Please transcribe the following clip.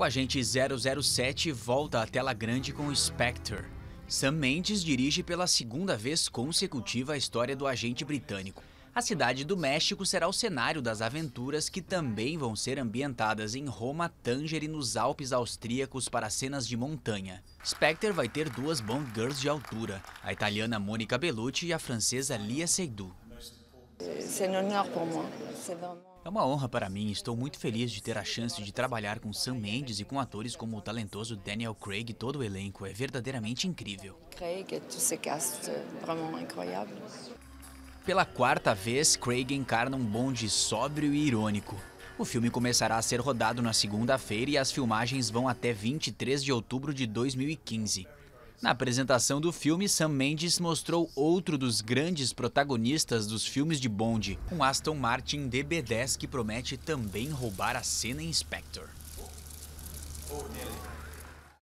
O agente 007 volta à tela grande com Spectre. Sam Mendes dirige pela segunda vez consecutiva a história do agente britânico. A cidade do México será o cenário das aventuras que também vão ser ambientadas em Roma, Tanger e nos Alpes austríacos para cenas de montanha. Spectre vai ter duas Bond Girls de altura, a italiana Mônica Bellucci e a francesa Lia Seydoux. É uma honra para mim, estou muito feliz de ter a chance de trabalhar com Sam Mendes e com atores como o talentoso Daniel Craig e todo o elenco, é verdadeiramente incrível. Craig, todo esse cast, realmente incrível. Pela quarta vez, Craig encarna um bonde sóbrio e irônico. O filme começará a ser rodado na segunda-feira e as filmagens vão até 23 de outubro de 2015. Na apresentação do filme, Sam Mendes mostrou outro dos grandes protagonistas dos filmes de Bond, um Aston Martin DB10 que promete também roubar a cena Inspector. Oh,